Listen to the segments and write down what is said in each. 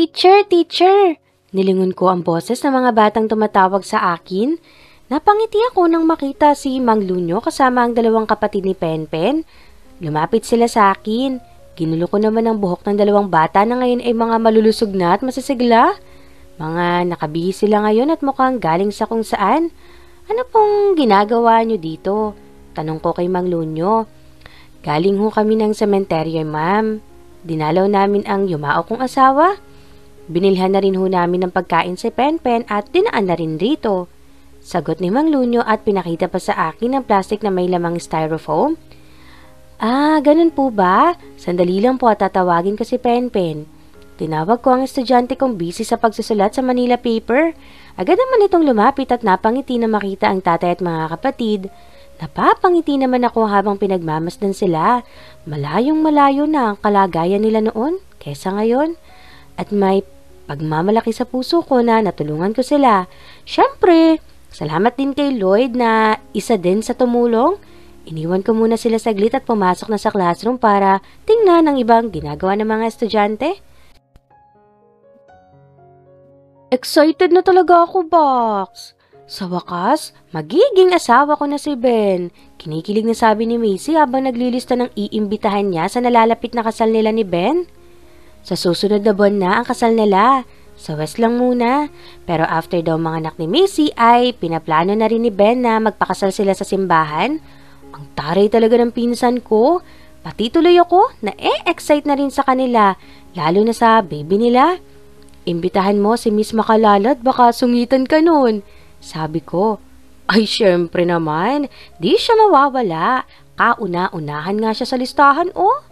Teacher, teacher! Nilingon ko ang boses ng mga batang tumatawag sa akin. Napangiti ako nang makita si Mang Lunyo kasama ang dalawang kapatid ni Penpen. Lumapit sila sa akin. Ginulo ko naman ang buhok ng dalawang bata na ngayon ay mga malulusog na at masisigla. Mga nakabihis sila ngayon at mukhang galing sa kung saan. Ano pong ginagawa nyo dito? Tanong ko kay Mang Lunyo. Galing ho kami ng sementeryo, ma'am. Dinalaw namin ang yumao kong asawa. Binilhan na rin ho namin ng pagkain si Penpen at dinaan na rin rito. Sagot ni Mang Lunyo at pinakita pa sa akin ang plastic na may lamang styrofoam. Ah, ganun po ba? Sandali lang po at tatawagin ko si Penpen. Tinawag ko ang estudyante kong busy sa pagsusulat sa Manila paper. Agad naman itong lumapit at napangiti na makita ang tatay at mga kapatid. Napapangiti naman ako habang pinagmamasdan sila. Malayong malayo na ang kalagayan nila noon kesa ngayon. At may pagmamalaki sa puso ko na natulungan ko sila. Siyempre, salamat din kay Lloyd na isa din sa tumulong. Iniwan ko muna sila saglit at pumasok na sa classroom para tingnan ang ibang ginagawa ng mga estudyante. Excited na talaga ako, Box! Sa wakas, magiging asawa ko na si Ben. Kinikilig na sabi ni Macy habang naglilista ng iimbitahan niya sa nalalapit na kasal nila ni Ben. Sa susunod na buwan na ang kasal nila. Sa West lang muna. Pero after daw mga anak ni Missy ay pinaplano na rin ni Ben na magpakasal sila sa simbahan. Ang taray talaga ng pinsan ko. Pati tuloy ako na e-excite na rin sa kanila, lalo na sa baby nila. Imbitahan mo si Miss Makalalad, baka sungitan ka nun. Sabi ko, ay syempre naman, di siya mawawala. Kauna-unahan nga siya sa listahan, oh.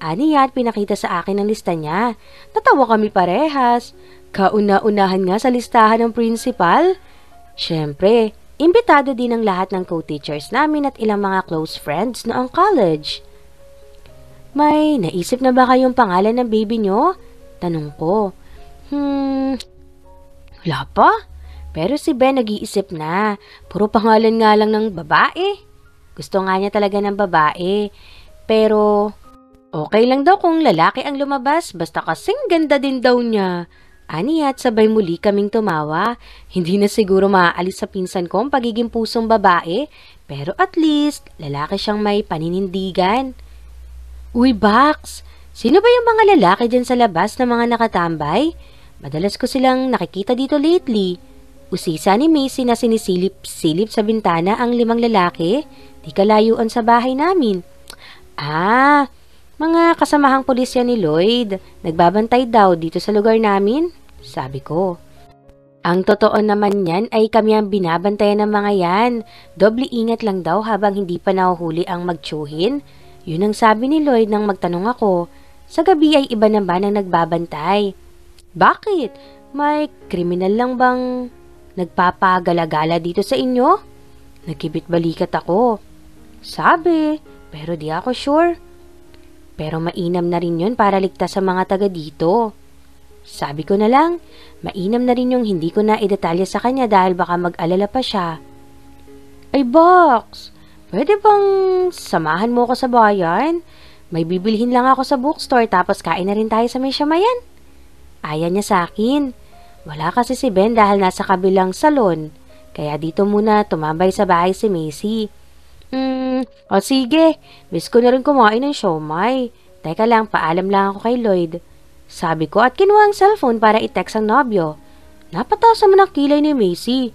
Aniya at pinakita sa akin ang lista niya. Tatawa kami parehas. Kauna-unahan nga sa listahan ng principal. Siyempre, imbitado din ang lahat ng co-teachers namin at ilang mga close friends noong college. May naisip na ba kayong pangalan ng baby nyo? Tanong ko. Hmm, wala pa? Pero si Ben nag-iisip na. Puro pangalan nga lang ng babae. Gusto nga niya talaga ng babae. Pero Okay lang daw kung lalaki ang lumabas basta kasing ganda din daw niya. Ani at sabay muli kaming tumawa. Hindi na siguro maaalis sa pinsan ko ang pagiging pusong babae, pero at least lalaki siyang may paninindigan. Uy, Box! Sino ba yung mga lalaki dyan sa labas na mga nakatambay? Madalas ko silang nakikita dito lately. Usisa ni Macy na sinisilip-silip sa bintana ang limang lalaki, di kalayuan sa bahay namin. Ah, mga kasamahang pulisya ni Lloyd, nagbabantay daw dito sa lugar namin, sabi ko. Ang totoo naman yan ay kami ang binabantayan ng mga yan. Doble ingat lang daw habang hindi pa nahuhuli ang magtsuhin. Yun ang sabi ni Lloyd nang magtanong ako. Sa gabi ay iba naman ang nagbabantay. Bakit? May kriminal lang bang nagpapagalagala dito sa inyo? Nagkibit balikat ako. Sabi, pero di ako sure. Pero mainam na rin yun para ligtas sa mga taga dito. Sabi ko na lang, mainam na rin yung hindi ko na idetalya sa kanya dahil baka mag-alala pa siya. Ay, Box! Pwede bang samahan mo ako sa bayan? May bibilhin lang ako sa bookstore tapos kain na rin tayo sa may siyamayan. Aya niya sa akin. Wala kasi si Ben dahil nasa kabilang salon. Kaya dito muna tumambay sa bahay si Macy. Hmm, o sige, miss ko na rin kumain ng siomay. Teka lang, paalam lang ako kay Lloyd. Sabi ko at kinuha ang cellphone para i-text ang nobyo. Napataas naman ang kilay ni Macy.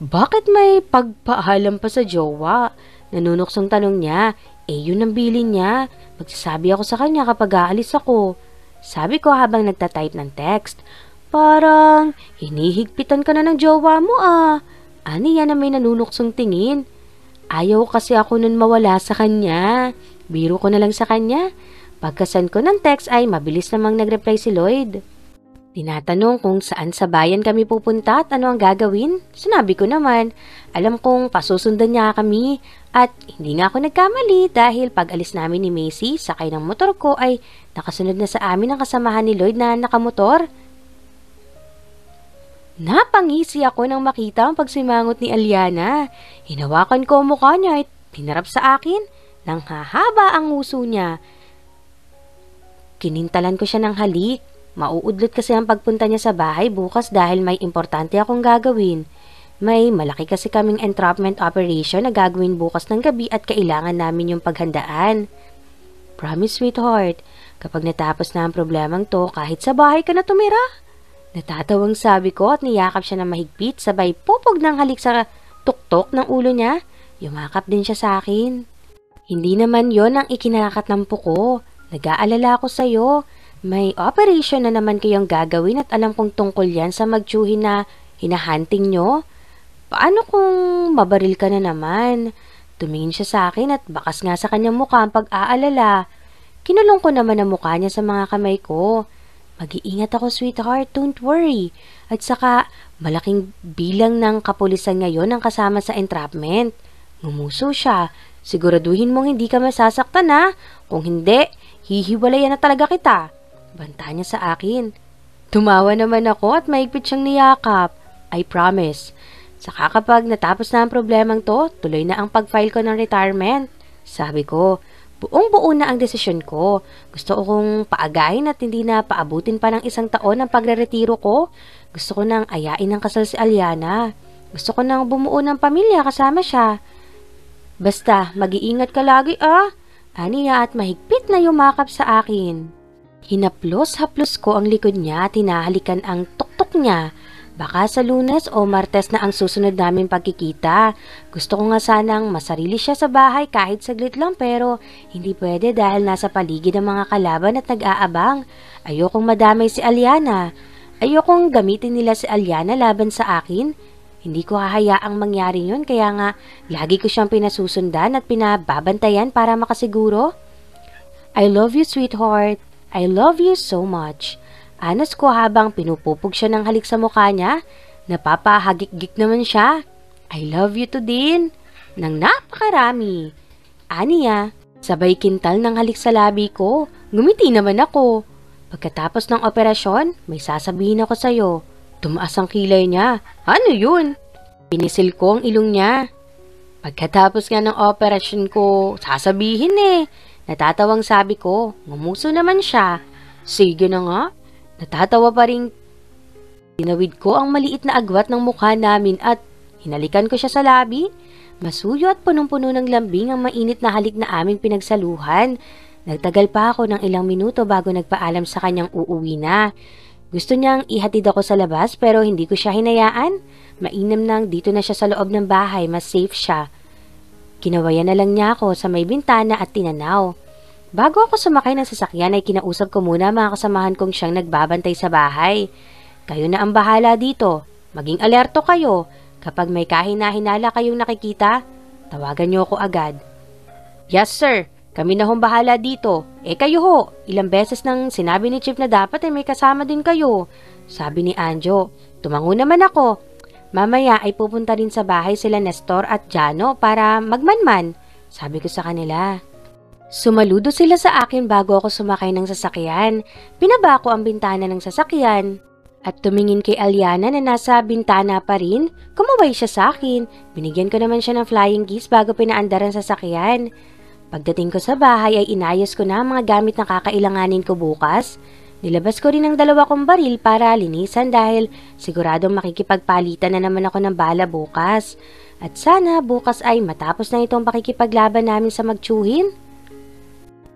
Bakit may pagpaalam pa sa jowa? Nanunoksong tanong niya. Eh, yun ang bilin niya. Magsasabi ako sa kanya kapag aalis ako. Sabi ko habang nagtatype ng text. Parang hinihigpitan ka na ng jowa mo ah. Ano yan na may nanunoksong tingin. Ayaw kasi ako nun mawala sa kanya. Biro ko na lang sa kanya. Pagkasend ko ng text ay mabilis namang nagreply si Lloyd. Tinatanong kung saan sa bayan kami pupunta at ano ang gagawin. Sinabi ko naman, alam kong pasusundan niya kami at hindi nga ako nagkamali dahil pag alis namin ni Macy, sakay ng motor ko ay nakasunod na sa amin ang kasamahan ni Lloyd na nakamotor. Napangisi ako nang makita ang pagsimangot ni Aliana. Hinawakan ko ang mukha niya at pinarap sa akin nang hahaba ang uso niya. Kinintalan ko siya ng halik. Mauudlot kasi ang pagpunta niya sa bahay bukas dahil may importante akong gagawin. May malaki kasi kaming entrapment operation na gagawin bukas ng gabi at kailangan namin yung paghandaan. Promise, sweetheart, kapag natapos na ang problemang to, kahit sa bahay ka na tumira. Natatawang sabi ko at niyakap siya ng mahigpit sabay pupog ng halik sa tuktok ng ulo niya. Yumakap din siya sa akin. Hindi naman yon ang ikinakatampo ko. Nag-aalala sa iyo. May operation na naman kayong gagawin at alam kong tungkol yan sa magtsuhin na hinahunting nyo. Paano kung mabaril ka na naman? Tumingin siya sa akin at bakas nga sa kanyang mukha ang pag-aalala. Kinulong ko naman ang mukha niya sa mga kamay ko. Mag-iingat ako, sweetheart. Don't worry. At saka, malaking bilang ng kapulisan ngayon ang kasama sa entrapment. Ngumuso siya. Siguraduhin mong hindi ka masasaktan ha. Kung hindi, hihiwalayan na talaga kita. Banta niya sa akin. Tumawa naman ako at maigpit siyang niyakap. I promise. Saka kapag natapos na ang problemang to, tuloy na ang pag-file ko ng retirement. Sabi ko, Buong buo na ang desisyon ko. Gusto ko kong paagayin at hindi na paabutin pa ng isang taon ang pagreretiro ko. Gusto ko nang ayain ng kasal si Aliana. Gusto ko nang bumuo ng pamilya kasama siya. Basta, mag-iingat ka lagi ah. Aniya at mahigpit na yumakap sa akin. Hinaplos-haplos ko ang likod niya at hinahalikan ang tuktok niya Baka sa lunes o martes na ang susunod namin pagkikita. Gusto ko nga sanang masarili siya sa bahay kahit saglit lang pero hindi pwede dahil nasa paligid ang mga kalaban at nag-aabang. Ayokong madamay si Aliana. Ayokong gamitin nila si Aliana laban sa akin. Hindi ko hahayaang mangyari yun kaya nga lagi ko siyang pinasusundan at pinababantayan para makasiguro. I love you sweetheart. I love you so much. Anas ko habang pinupupog siya ng halik sa mukha niya, napapahagik-gik naman siya. I love you to din, Nang napakarami. Aniya, sabay kintal ng halik sa labi ko, gumiti naman ako. Pagkatapos ng operasyon, may sasabihin ako sa'yo. Tumaas ang kilay niya. Ano yun? Pinisil ko ang ilong niya. Pagkatapos nga ng operasyon ko, sasabihin eh. Natatawang sabi ko, ngumuso naman siya. Sige na nga, Natatawa pa rin. Tinawid ko ang maliit na agwat ng mukha namin at hinalikan ko siya sa labi. Masuyo at punong-puno ng lambing ang mainit na halik na aming pinagsaluhan. Nagtagal pa ako ng ilang minuto bago nagpaalam sa kanyang uuwi na. Gusto niyang ihatid ako sa labas pero hindi ko siya hinayaan. Mainam nang dito na siya sa loob ng bahay, mas safe siya. Kinawayan na lang niya ako sa may bintana at tinanaw. Bago ako sumakay ng sasakyan ay kinausap ko muna mga kasamahan kong siyang nagbabantay sa bahay. Kayo na ang bahala dito. Maging alerto kayo. Kapag may kahina-hinala kayong nakikita, tawagan niyo ako agad. Yes sir, kami na hong bahala dito. Eh kayo ho, ilang beses nang sinabi ni Chief na dapat ay may kasama din kayo. Sabi ni Anjo, tumango naman ako. Mamaya ay pupunta rin sa bahay sila Nestor at Jano para magmanman. Sabi ko sa kanila. Sumaludo sila sa akin bago ako sumakay ng sasakyan. Pinaba ko ang bintana ng sasakyan. At tumingin kay Aliana na nasa bintana pa rin, kumaway siya sa akin. Binigyan ko naman siya ng flying kiss bago pinaandaran sa sasakyan. Pagdating ko sa bahay ay inayos ko na ang mga gamit na kakailanganin ko bukas. Nilabas ko rin ang dalawa kong baril para linisan dahil siguradong makikipagpalitan na naman ako ng bala bukas. At sana bukas ay matapos na itong pakikipaglaban namin sa magtsuhin.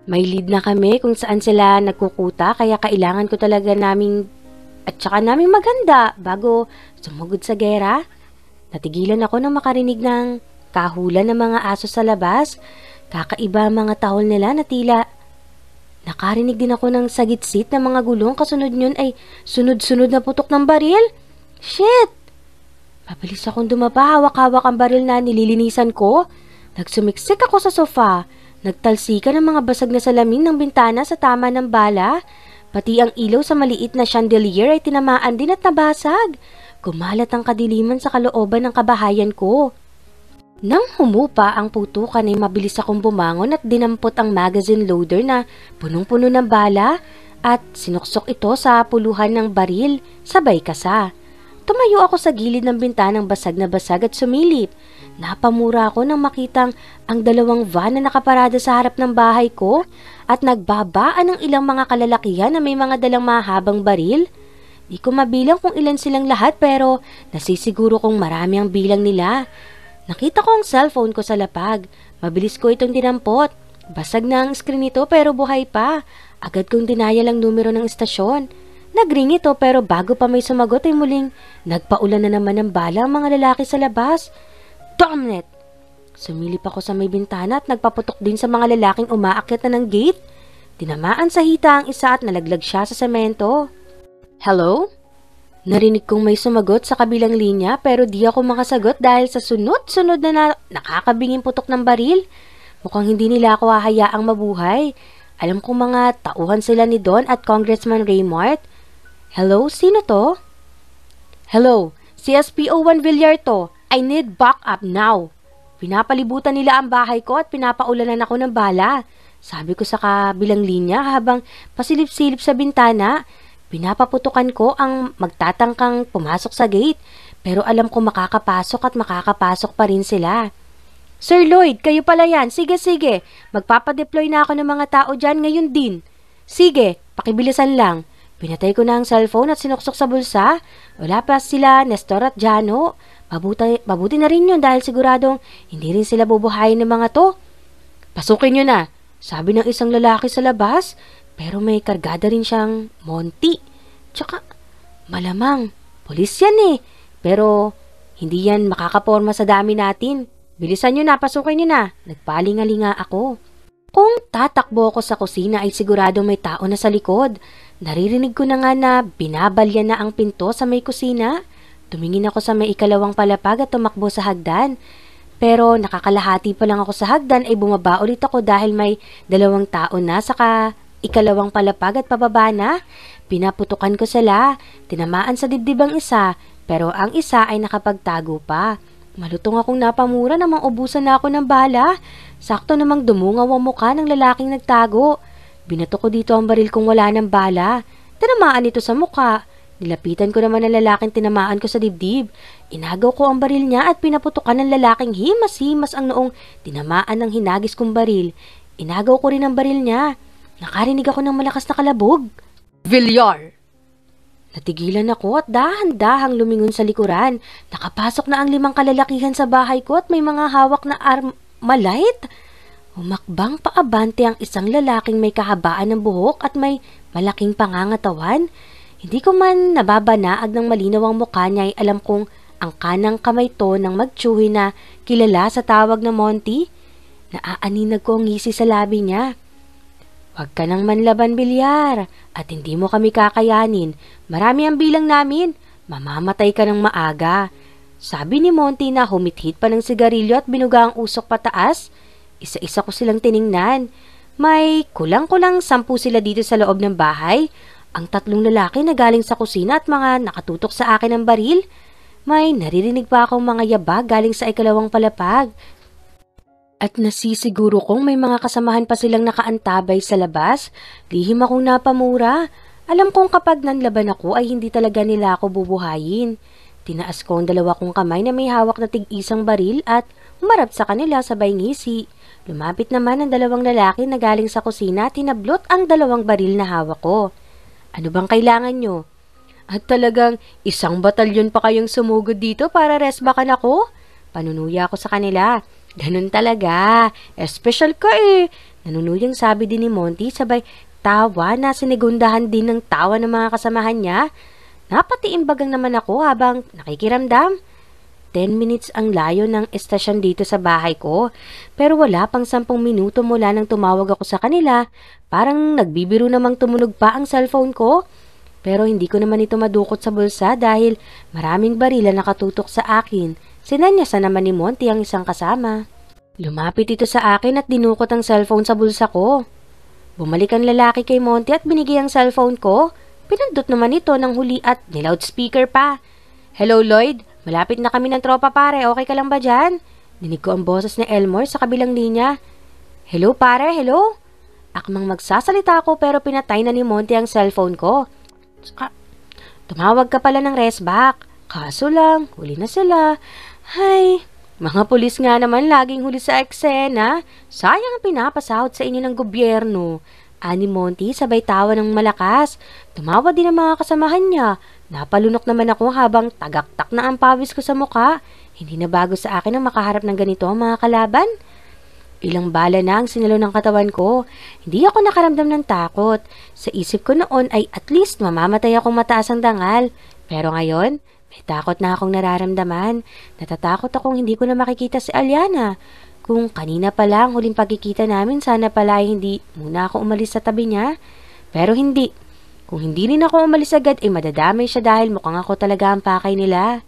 May lead na kami kung saan sila nagkukuta kaya kailangan ko talaga naming at saka naming maganda bago sumugod sa gera. Natigilan ako nang makarinig ng kahulan ng mga aso sa labas. Kakaiba ang mga tahol nila na tila. Nakarinig din ako ng sagitsit ng mga gulong kasunod yun ay sunod-sunod na putok ng baril. Shit! Mabilis akong dumaba, hawak-hawak ang baril na nililinisan ko. Nagsumiksik ako sa sofa. Nagtalsikan ang mga basag na salamin ng bintana sa tama ng bala. Pati ang ilaw sa maliit na chandelier ay tinamaan din at nabasag. Kumalat ang kadiliman sa kalooban ng kabahayan ko. Nang humupa ang putukan ay mabilis akong bumangon at dinampot ang magazine loader na punong-puno ng bala at sinuksok ito sa puluhan ng baril sabay kasa. Tumayo ako sa gilid ng bintanang basag na basag at sumilip. Napamura ako nang makitang ang dalawang van na nakaparada sa harap ng bahay ko at nagbabaan ng ilang mga kalalakihan na may mga dalang mahabang baril. Di ko mabilang kung ilan silang lahat pero nasisiguro kong marami ang bilang nila. Nakita ko ang cellphone ko sa lapag. Mabilis ko itong dinampot. Basag na ang screen nito pero buhay pa. Agad kong dinaya lang numero ng istasyon. Nagring ito pero bago pa may sumagot ay muling nagpaulan na naman ng bala ang mga lalaki sa labas. Dominate! Sumilip ako sa may bintana at nagpaputok din sa mga lalaking umaakit na ng gate. Tinamaan sa hita ang isa at nalaglag siya sa semento. Hello? Narinig kong may sumagot sa kabilang linya pero di ako makasagot dahil sa sunod-sunod na, na nakakabingin putok ng baril. Mukhang hindi nila ako hahayaang mabuhay. Alam kong mga tauhan sila ni Don at Congressman Raymart. Hello, sino to? Hello, si SPO1 Villar to. I need backup now. Pinapalibutan nila ang bahay ko at pinapaulanan ako ng bala. Sabi ko sa kabilang linya habang pasilip-silip sa bintana, pinapaputukan ko ang magtatangkang pumasok sa gate. Pero alam ko makakapasok at makakapasok pa rin sila. Sir Lloyd, kayo pala yan. Sige, sige. Magpapadeploy na ako ng mga tao dyan ngayon din. Sige, pakibilisan lang. Pinatay ko na ang cellphone at sinuksok sa bulsa. Wala pa sila Nestor at Jano. Mabuti, mabuti na rin yun dahil siguradong hindi rin sila bubuhayin ng mga to. Pasukin nyo na, sabi ng isang lalaki sa labas, pero may kargada rin siyang monti. Tsaka, malamang, polis yan eh. Pero, hindi yan makakaporma sa dami natin. Bilisan nyo na, pasukin nyo na. Nagpalingalinga ako. Kung tatakbo ako sa kusina ay sigurado may tao na sa likod. Naririnig ko na nga na binabalya na ang pinto sa may kusina. Tumingin ako sa may ikalawang palapag at tumakbo sa hagdan. Pero nakakalahati pa lang ako sa hagdan ay bumaba ulit ako dahil may dalawang tao na saka ikalawang palapag at pababa na. Pinaputukan ko sila, tinamaan sa dibdib ang isa, pero ang isa ay nakapagtago pa. Malutong akong napamura namang ubusan na ako ng bala. Sakto namang dumungaw ang mukha ng lalaking nagtago. Binato ko dito ang baril kong wala ng bala. Tinamaan ito sa mukha. Nilapitan ko naman ang lalaking tinamaan ko sa dibdib. Inagaw ko ang baril niya at pinaputukan ng lalaking himas-himas ang noong tinamaan ng hinagis kong baril. Inagaw ko rin ang baril niya. Nakarinig ako ng malakas na kalabog. Villar! Natigilan ako at dahan-dahang lumingon sa likuran. Nakapasok na ang limang kalalakihan sa bahay ko at may mga hawak na arm... Malait? Umakbang paabante ang isang lalaking may kahabaan ng buhok at may malaking pangangatawan. Hindi ko man nababanaag ng malinaw ang mukha niya ay alam kong ang kanang kamay to ng magtsuhi na kilala sa tawag na Monty. Naaaninag ko ang ngisi sa labi niya. Huwag ka nang manlaban, Bilyar, at hindi mo kami kakayanin. Marami ang bilang namin. Mamamatay ka ng maaga. Sabi ni Monty na humithit pa ng sigarilyo at binuga ang usok pataas. Isa-isa ko silang tiningnan. May kulang-kulang sampu sila dito sa loob ng bahay. Ang tatlong lalaki na galing sa kusina at mga nakatutok sa akin ng baril. May naririnig pa akong mga yabag galing sa ikalawang palapag. At nasisiguro kong may mga kasamahan pa silang nakaantabay sa labas. Lihim akong napamura. Alam kong kapag nanlaban ako ay hindi talaga nila ako bubuhayin. Tinaas ko ang dalawa kong kamay na may hawak na tig-isang baril at umarap sa kanila sabay ngisi. Lumapit naman ang dalawang lalaki na galing sa kusina at tinablot ang dalawang baril na hawak ko. Ano bang kailangan nyo? At talagang isang batalyon pa kayong sumugod dito para resbakan ako? Panunuya ako sa kanila. Ganun talaga. Special ka eh. Nanunuyang sabi din ni Monty sabay tawa na sinigundahan din ng tawa ng mga kasamahan niya. Napatiimbagang naman ako habang nakikiramdam. 10 minutes ang layo ng estasyon dito sa bahay ko. Pero wala pang 10 minuto mula nang tumawag ako sa kanila, parang nagbibiro namang tumunog pa ang cellphone ko. Pero hindi ko naman ito madukot sa bulsa dahil maraming barila nakatutok sa akin. Sinanyasa naman ni Monty ang isang kasama. Lumapit ito sa akin at dinukot ang cellphone sa bulsa ko. Bumalik ang lalaki kay Monty at binigay ang cellphone ko. Pinandot naman ito ng huli at niloudspeaker pa. Hello Lloyd, Malapit na kami ng tropa pare, okay ka lang ba dyan? Dinig ko ang boses ni Elmore sa kabilang linya. Hello pare, hello? Akmang magsasalita ako pero pinatay na ni Monty ang cellphone ko. tumawag ka pala ng resback. Kaso lang, huli na sila. Hay, mga pulis nga naman laging huli sa eksena. Sayang ang pinapasahod sa inyo ng gobyerno. Ani Monty sabay tawa ng malakas. Tumawa din ang mga kasamahan niya. Napalunok naman ako habang tagaktak na ang pawis ko sa muka. Hindi na bago sa akin ang makaharap ng ganito ang mga kalaban. Ilang bala na ang sinalo ng katawan ko. Hindi ako nakaramdam ng takot. Sa isip ko noon ay at least mamamatay akong mataas ang dangal. Pero ngayon, may takot na akong nararamdaman. Natatakot akong hindi ko na makikita si Aliana. Kung kanina pa lang huling pagkikita namin, sana pala ay hindi muna ako umalis sa tabi niya. Pero hindi. Kung hindi rin ako umalis agad ay eh, madadamay siya dahil mukhang ako talaga ang pakay nila.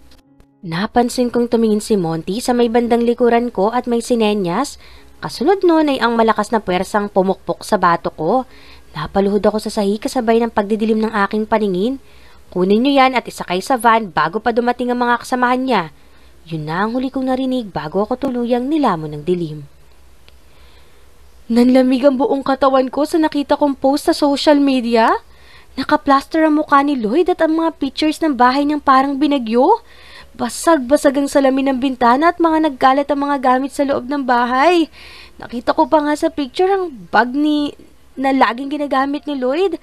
Napansin kong tumingin si Monty sa may bandang likuran ko at may sinenyas. Kasunod noon ay ang malakas na puwersang pumukpok sa bato ko. Napaluhod ako sa sahi kasabay ng pagdidilim ng aking paningin. Kunin niyo yan at isakay sa van bago pa dumating ang mga kasamahan niya. Yun na ang huli kong narinig bago ako tuluyang nilamon ng dilim. Nanlamig ang buong katawan ko sa nakita kong post sa social media? Nakaplaster ang mukha ni Lloyd at ang mga pictures ng bahay niyang parang binagyo. Basag-basag ang salamin ng bintana at mga nagkalat ang mga gamit sa loob ng bahay. Nakita ko pa nga sa picture ang bag ni na laging ginagamit ni Lloyd.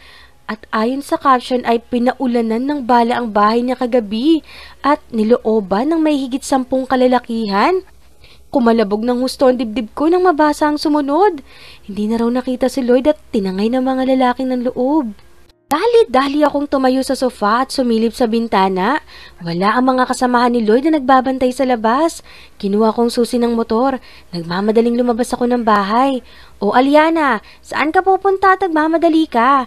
At ayon sa caption ay pinaulanan ng bala ang bahay niya kagabi at nilooban ng may higit sampung kalalakihan. Kumalabog ng husto ang dibdib ko nang mabasa ang sumunod. Hindi na raw nakita si Lloyd at tinangay ng mga lalaking ng loob. Dali-dali akong tumayo sa sofa at sumilip sa bintana. Wala ang mga kasamahan ni Lloyd na nagbabantay sa labas. Kinuha kong susi ng motor. Nagmamadaling lumabas ako ng bahay. O Aliana, saan ka pupunta at nagmamadali ka?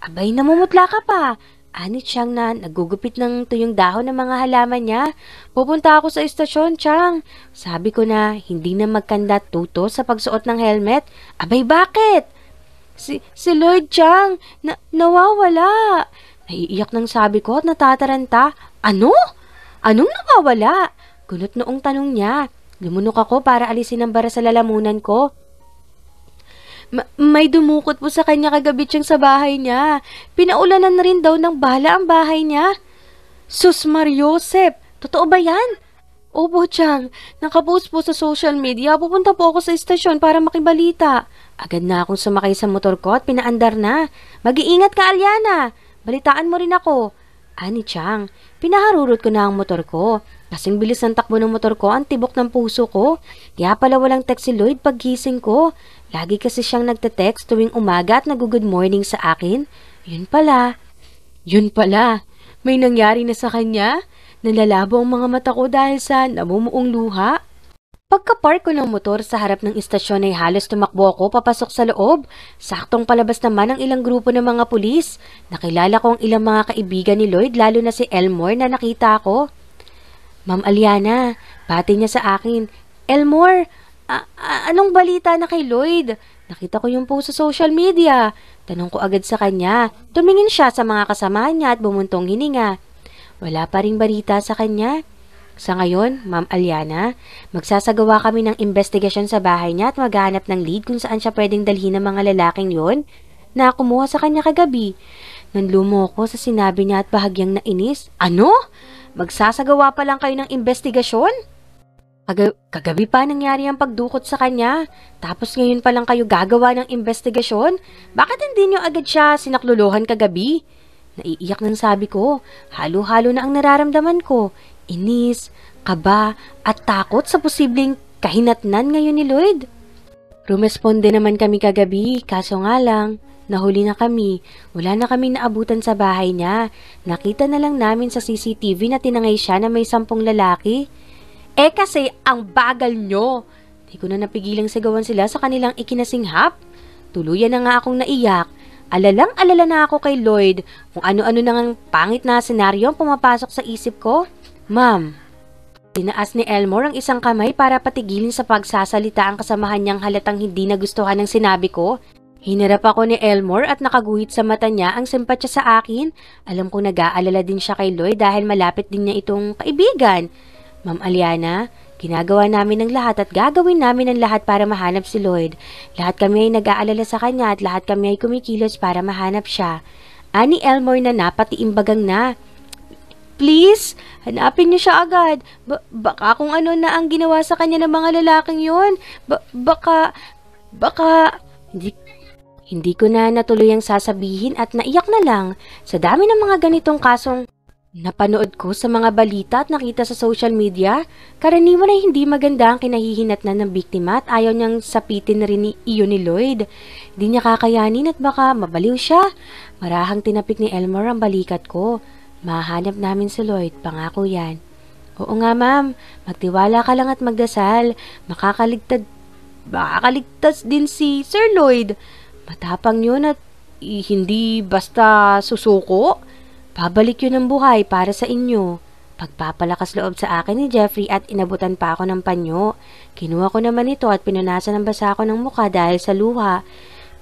Abay, namumutla ka pa. Anit siyang na nagugupit ng tuyong dahon ng mga halaman niya. Pupunta ako sa istasyon, Chang. Sabi ko na hindi na magkanda tuto sa pagsuot ng helmet. Abay, bakit? Si, si Lord Chang, na, nawawala. Naiiyak ng sabi ko at natataranta. Ano? Anong nawawala? Gunot noong tanong niya. Lumunok ako para alisin ang bara sa lalamunan ko. Ma- may dumukot po sa kanya kagabi siyang sa bahay niya. Pinaulanan na rin daw ng bala ang bahay niya. Sus Mariosep, totoo ba yan? Opo, Chang. Nakapost po sa social media. Pupunta po ako sa istasyon para makibalita. Agad na akong sumakay sa motor ko at pinaandar na. Mag-iingat ka, Aliana! Balitaan mo rin ako. Ani Chang, pinaharurot ko na ang motor ko. Kasing bilis ng takbo ng motor ko ang tibok ng puso ko. Kaya pala walang text si Lloyd paggising ko. Lagi kasi siyang nagte-text tuwing umaga at nag-good morning sa akin. Yun pala. Yun pala. May nangyari na sa kanya? Nalalabo ang mga mata ko dahil sa namumuong luha? Pagka-park ko ng motor sa harap ng istasyon ay halos tumakbo ako papasok sa loob. Saktong palabas naman ang ilang grupo ng mga pulis. Nakilala ko ang ilang mga kaibigan ni Lloyd lalo na si Elmore na nakita ko. Ma'am Aliana, pati niya sa akin, Elmore, anong balita na kay Lloyd? Nakita ko yung post sa social media. Tanong ko agad sa kanya. Tumingin siya sa mga kasama niya at bumuntong hininga. Wala pa ring balita sa kanya. Sa ngayon, Ma'am Aliana, magsasagawa kami ng investigasyon sa bahay niya at maghanap ng lead kung saan siya pwedeng dalhin ng mga lalaking yon na kumuha sa kanya kagabi. Nanlumo ko sa sinabi niya at bahagyang nainis. Ano? Magsasagawa pa lang kayo ng investigasyon? Kag kagabi pa nangyari ang pagdukot sa kanya, tapos ngayon pa lang kayo gagawa ng investigasyon? Bakit hindi niyo agad siya sinakluluhan kagabi? Naiiyak ng sabi ko, halo-halo na ang nararamdaman ko inis, kaba at takot sa posibleng kahinatnan ngayon ni Lloyd. Rumesponde naman kami kagabi kaso nga lang Nahuli na kami, wala na kami naabutan sa bahay niya. Nakita na lang namin sa CCTV na tinangay siya na may sampung lalaki. Eh kasi ang bagal nyo! Di ko na napigilang sigawan sila sa kanilang ikinasinghap. Tuluyan na nga akong naiyak. Alalang alala na ako kay Lloyd kung ano-ano na ngang pangit na senaryo ang pumapasok sa isip ko. Ma'am, dinaas ni Elmore ang isang kamay para patigilin sa pagsasalita ang kasamahan niyang halatang hindi nagustuhan ng sinabi ko. Hinarap ako ni Elmore at nakaguhit sa mata niya ang simpatya sa akin. Alam kong nag-aalala din siya kay Lloyd dahil malapit din niya itong kaibigan. Ma'am Aliana, ginagawa namin ang lahat at gagawin namin ang lahat para mahanap si Lloyd. Lahat kami ay nag-aalala sa kanya at lahat kami ay kumikilos para mahanap siya. Ani Elmore na napatiimbagang na. Please, hanapin niyo siya agad. Ba baka kung ano na ang ginawa sa kanya ng mga lalaking yun. Ba baka, baka, hindi, hindi ko na natuloy ang sasabihin at naiyak na lang sa dami ng mga ganitong kasong Napanood ko sa mga balita at nakita sa social media, karaniwan ay hindi maganda ang kinahihinatnan ng biktima at ayaw niyang sapitin na rin ni iyon ni Lloyd. Hindi niya kakayanin at baka mabaliw siya. Marahang tinapik ni Elmer ang balikat ko. Mahanap namin si Lloyd, pangako yan. Oo nga ma'am, magtiwala ka lang at magdasal. Makakaligtad, makakaligtas din si Sir Lloyd. Matapang yun at eh, hindi basta susuko. Pabalik yun ang buhay para sa inyo. Pagpapalakas loob sa akin ni Jeffrey at inabutan pa ako ng panyo. Kinuha ko naman ito at pinunasan ang basa ko ng muka dahil sa luha.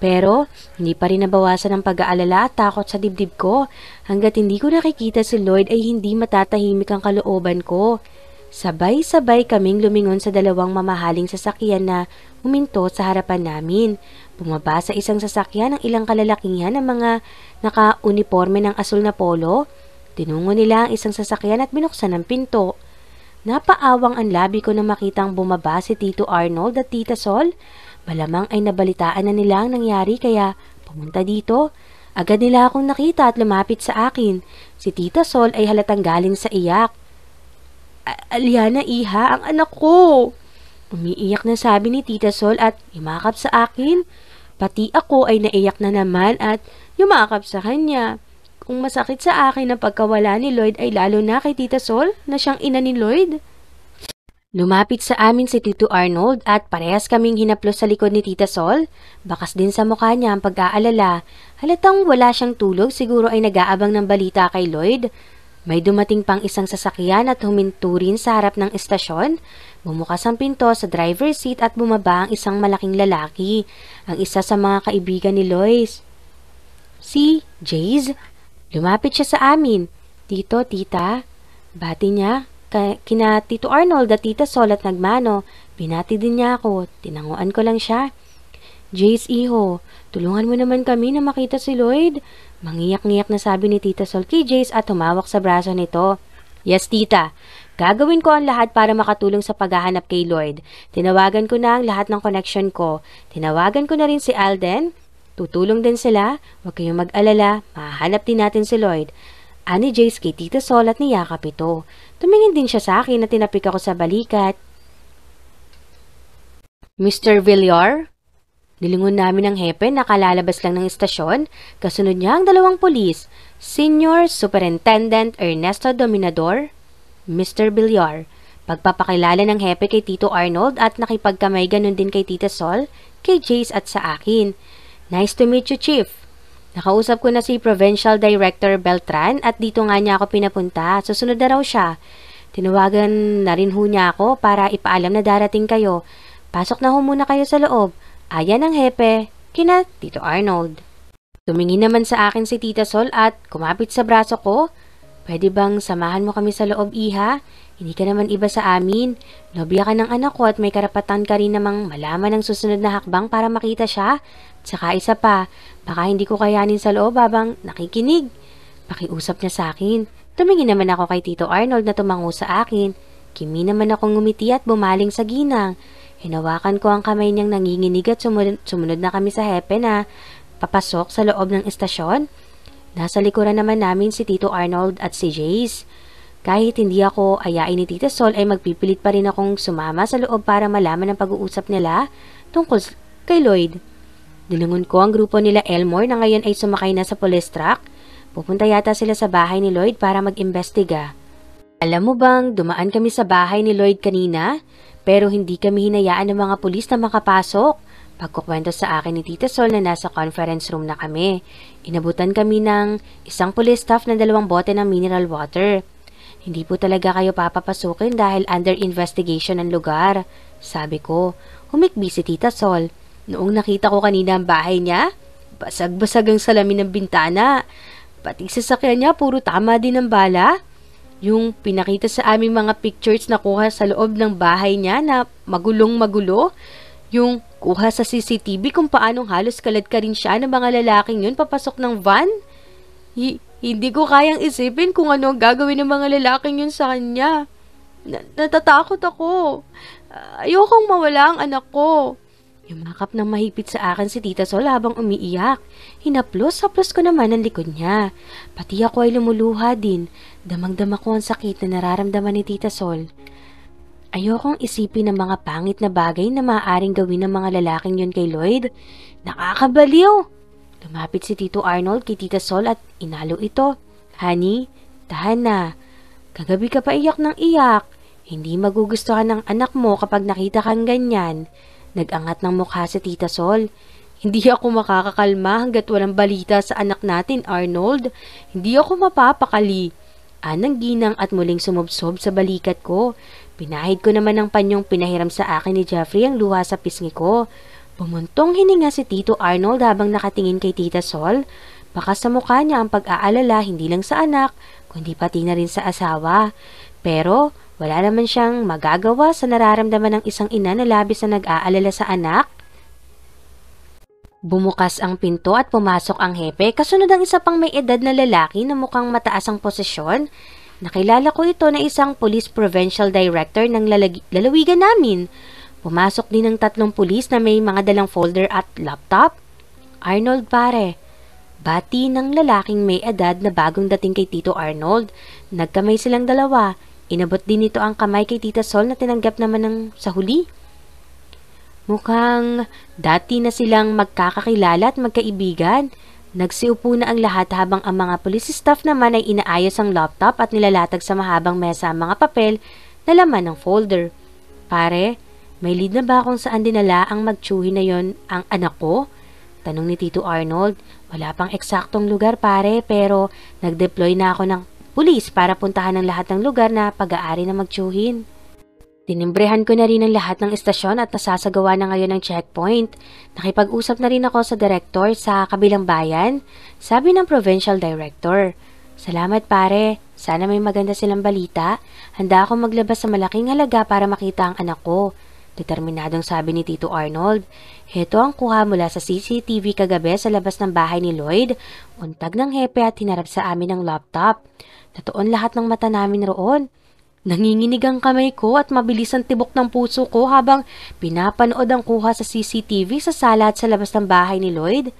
Pero, hindi pa rin nabawasan ang pag-aalala at takot sa dibdib ko hanggat hindi ko nakikita si Lloyd ay hindi matatahimik ang kalooban ko. Sabay-sabay kaming lumingon sa dalawang mamahaling sasakyan na huminto sa harapan namin. Bumaba sa isang sasakyan ang ilang kalalakihan ng mga naka-uniforme ng asul na polo. Tinungo nila ang isang sasakyan at binuksan ang pinto. Napaawang ang labi ko na makitang bumaba si Tito Arnold at Tita Sol Malamang ay nabalitaan na nila ang nangyari kaya pumunta dito. Agad nila akong nakita at lumapit sa akin. Si Tita Sol ay halatang galing sa iyak. Aliana, iha, ang anak ko! Umiiyak na sabi ni Tita Sol at yumakap sa akin. Pati ako ay naiyak na naman at yumakap sa kanya. Kung masakit sa akin ang pagkawala ni Lloyd ay lalo na kay Tita Sol na siyang ina ni Lloyd. Lumapit sa amin si Tito Arnold at parehas kaming hinaplos sa likod ni Tita Sol. Bakas din sa mukha niya ang pag-aalala. Halatang wala siyang tulog siguro ay nag-aabang ng balita kay Lloyd. May dumating pang isang sasakyan at huminto rin sa harap ng istasyon. Bumukas ang pinto sa driver's seat at bumaba ang isang malaking lalaki, ang isa sa mga kaibigan ni Lois. Si Jays, lumapit siya sa amin. Tito, tita, bati niya, kina Tito Arnold at Tita Sol at nagmano. Pinati din niya ako. Tinanguan ko lang siya. Jace Iho, tulungan mo naman kami na makita si Lloyd. Mangiyak-ngiyak na sabi ni Tita Sol kay Jace at humawak sa braso nito. Yes, tita. Gagawin ko ang lahat para makatulong sa paghahanap kay Lloyd. Tinawagan ko na ang lahat ng connection ko. Tinawagan ko na rin si Alden. Tutulong din sila. Huwag kayong mag-alala. Mahanap din natin si Lloyd. Ani Jace kay Tita Sol at niyakap ito. Tumingin din siya sa akin at tinapik ako sa balikat. Mr. Villar? Nilingon namin ang hepe na kalalabas lang ng istasyon, kasunod niya ang dalawang polis, Senior Superintendent Ernesto Dominador, Mr. Villar. Pagpapakilala ng hepe kay Tito Arnold at nakipagkamay ganun din kay Tita Sol, kay Jace at sa akin. Nice to meet you, Chief. Nakausap ko na si Provincial Director Beltran at dito nga niya ako pinapunta. Susunod na raw siya. Tinawagan na rin ho niya ako para ipaalam na darating kayo. Pasok na ho muna kayo sa loob. Ayan ang hepe. Kina Tito Arnold. Tumingin naman sa akin si Tita Sol at kumapit sa braso ko. Pwede bang samahan mo kami sa loob, iha? Hindi ka naman iba sa amin. Nobya ka ng anak ko at may karapatan ka rin namang malaman ang susunod na hakbang para makita siya. Tsaka isa pa, baka hindi ko kayanin sa loob habang nakikinig. Pakiusap niya sa akin. Tumingin naman ako kay Tito Arnold na tumango sa akin. Kimi naman ako ngumiti at bumaling sa ginang. Hinawakan ko ang kamay niyang nanginginig at sumunod, sumunod na kami sa hepe na papasok sa loob ng estasyon. Nasa likuran naman namin si Tito Arnold at si Jace. Kahit hindi ako ayain ni Tita Sol ay magpipilit pa rin akong sumama sa loob para malaman ang pag-uusap nila tungkol kay Lloyd. Nilingon ko ang grupo nila Elmore na ngayon ay sumakay na sa police truck. Pupunta yata sila sa bahay ni Lloyd para mag-imbestiga. Alam mo bang, dumaan kami sa bahay ni Lloyd kanina, pero hindi kami hinayaan ng mga pulis na makapasok. Pagkukwento sa akin ni Tita Sol na nasa conference room na kami, inabutan kami ng isang police staff na dalawang bote ng mineral water. Hindi po talaga kayo papapasukin dahil under investigation ang lugar. Sabi ko, humikbi si Tita Sol. Noong nakita ko kanina ang bahay niya, basag-basag ang salamin ng bintana. Pati sa sakyan niya, puro tama din ang bala. Yung pinakita sa aming mga pictures na kuha sa loob ng bahay niya na magulong-magulo, yung kuha sa CCTV kung paanong halos kalad ka rin siya ng mga lalaking yun papasok ng van. Hi hindi ko kayang isipin kung ano ang gagawin ng mga lalaking yun sa kanya. Na natatakot ako. Ayokong mawala ang anak ko. Yumakap ng mahigpit sa akin si Tita Sol habang umiiyak. Hinaplos-haplos ko naman ang likod niya. Pati ako ay lumuluha din. Damang-dama ko ang sakit na nararamdaman ni Tita Sol. Ayokong isipin ng mga pangit na bagay na maaaring gawin ng mga lalaking yon kay Lloyd. Nakakabaliw! Lumapit si Tito Arnold kay Tita Sol at inalo ito. Honey, tahan na. Kagabi ka pa iyak ng iyak. Hindi magugustuhan ng anak mo kapag nakita kang ganyan. Nagangat ng mukha si Tita Sol. Hindi ako makakakalma hanggat walang balita sa anak natin, Arnold. Hindi ako mapapakali. Anang ginang at muling sumubsob sa balikat ko. Pinahid ko naman ang panyong pinahiram sa akin ni Jeffrey ang luha sa pisngi ko. Bumuntong hininga si Tito Arnold habang nakatingin kay Tita Sol. Baka sa mukha niya ang pag-aalala hindi lang sa anak, kundi pati na rin sa asawa. Pero wala naman siyang magagawa sa nararamdaman ng isang ina na labis na nag-aalala sa anak. Bumukas ang pinto at pumasok ang hepe kasunod ang isa pang may edad na lalaki na mukhang mataas ang posisyon. Nakilala ko ito na isang police provincial director ng lalag- lalawigan namin. Pumasok din ang tatlong pulis na may mga dalang folder at laptop. Arnold pare, Bati ng lalaking may edad na bagong dating kay Tito Arnold. Nagkamay silang dalawa. Inabot din nito ang kamay kay Tita Sol na tinanggap naman ng sa huli. Mukhang dati na silang magkakakilala at magkaibigan. Nagsiupo na ang lahat habang ang mga police staff naman ay inaayos ang laptop at nilalatag sa mahabang mesa ang mga papel na laman ng folder. Pare, may lead na ba kung saan dinala ang magchuhi na yon ang anak ko? Tanong ni Tito Arnold, wala pang eksaktong lugar pare pero nagdeploy na ako ng pulis para puntahan ang lahat ng lugar na pag-aari na magtsuhin. Dinimbrehan ko na rin ang lahat ng estasyon at nasasagawa na ngayon ang checkpoint. Nakipag-usap na rin ako sa director sa kabilang bayan, sabi ng provincial director. Salamat pare, sana may maganda silang balita. Handa akong maglabas sa malaking halaga para makita ang anak ko. Determinadong sabi ni Tito Arnold, heto ang kuha mula sa CCTV kagabi sa labas ng bahay ni Lloyd, untag ng hepe at hinarap sa amin ang laptop. Natuon lahat ng mata namin roon. Nanginginig ang kamay ko at mabilis ang tibok ng puso ko habang pinapanood ang kuha sa CCTV sa sala at sa labas ng bahay ni Lloyd.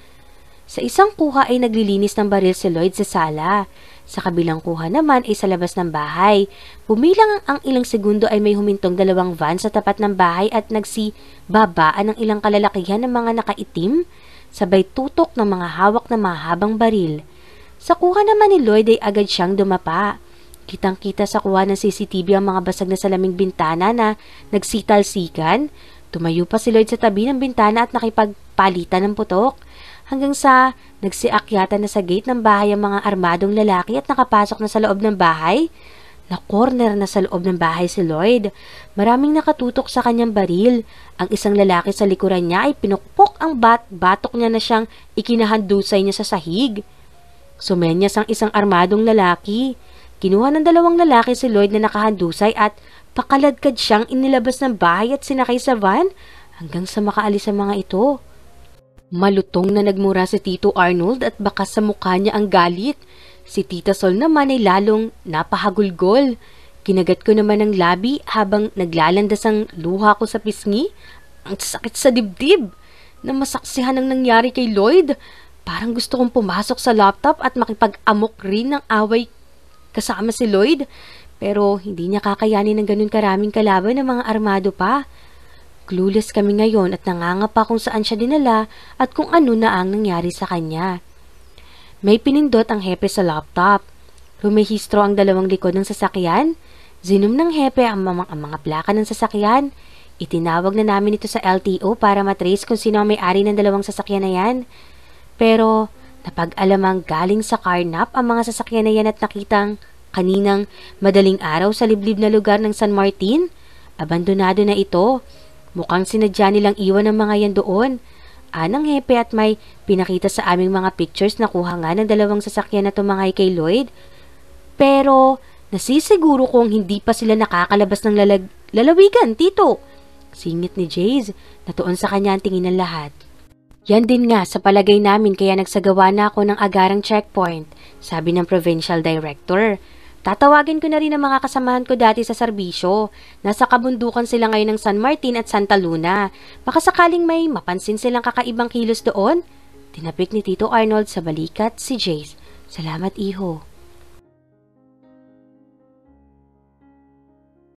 Sa isang kuha ay naglilinis ng baril si Lloyd sa sala. Sa kabilang kuha naman ay sa labas ng bahay. Pumilang ang ilang segundo ay may humintong dalawang van sa tapat ng bahay at nagsibabaan ng ilang kalalakihan ng mga nakaitim, sabay tutok ng mga hawak na mahabang baril. Sa kuha naman ni Lloyd ay agad siyang dumapa. Kitang-kita sa kuha ng CCTV ang mga basag na salaming bintana na nagsitalsikan. Tumayo pa si Lloyd sa tabi ng bintana at nakipagpalitan ng putok hanggang sa nagsiakyatan na sa gate ng bahay ang mga armadong lalaki at nakapasok na sa loob ng bahay. Na-corner na sa loob ng bahay si Lloyd. Maraming nakatutok sa kanyang baril. Ang isang lalaki sa likuran niya ay pinukpok ang bat batok niya na siyang ikinahandusay niya sa sahig. Sumenyas ang isang armadong lalaki. Kinuha ng dalawang lalaki si Lloyd na nakahandusay at pakaladkad siyang inilabas ng bahay at sinakay sa van hanggang sa makaalis ang mga ito. Malutong na nagmura si Tito Arnold at baka sa mukha niya ang galit. Si Tita Sol naman ay lalong napahagulgol. Kinagat ko naman ang labi habang naglalandas ang luha ko sa pisngi. Ang sakit sa dibdib na masaksihan ang nangyari kay Lloyd. Parang gusto kong pumasok sa laptop at makipag-amok rin ng away kasama si Lloyd. Pero hindi niya kakayanin ng ganun karaming kalaban ng mga armado pa. Clueless kami ngayon at nangangapa kung saan siya dinala at kung ano na ang nangyari sa kanya. May pinindot ang hepe sa laptop. Rumehistro ang dalawang likod ng sasakyan. Zinom ng hepe ang, mamang, ang mga plaka ng sasakyan. Itinawag na namin ito sa LTO para matrace kung sino may-ari ng dalawang sasakyan na yan. Pero napag-alamang galing sa carnap ang mga sasakyan na yan at nakitang kaninang madaling araw sa liblib na lugar ng San Martin. Abandonado na ito. Mukhang sinadya nilang iwan ang mga yan doon. Anang hepe at may pinakita sa aming mga pictures na kuha nga ng dalawang sasakyan na tumangay kay Lloyd. Pero nasisiguro kong hindi pa sila nakakalabas ng lalag lalawigan, tito. Singit ni Jays, natuon sa kanya ang tingin ng lahat. Yan din nga sa palagay namin kaya nagsagawa na ako ng agarang checkpoint, sabi ng provincial director. Tatawagin ko na rin ang mga kasamahan ko dati sa serbisyo. Nasa kabundukan sila ngayon ng San Martin at Santa Luna. Baka sakaling may mapansin silang kakaibang kilos doon. Tinapik ni Tito Arnold sa balikat si Jace. Salamat, iho.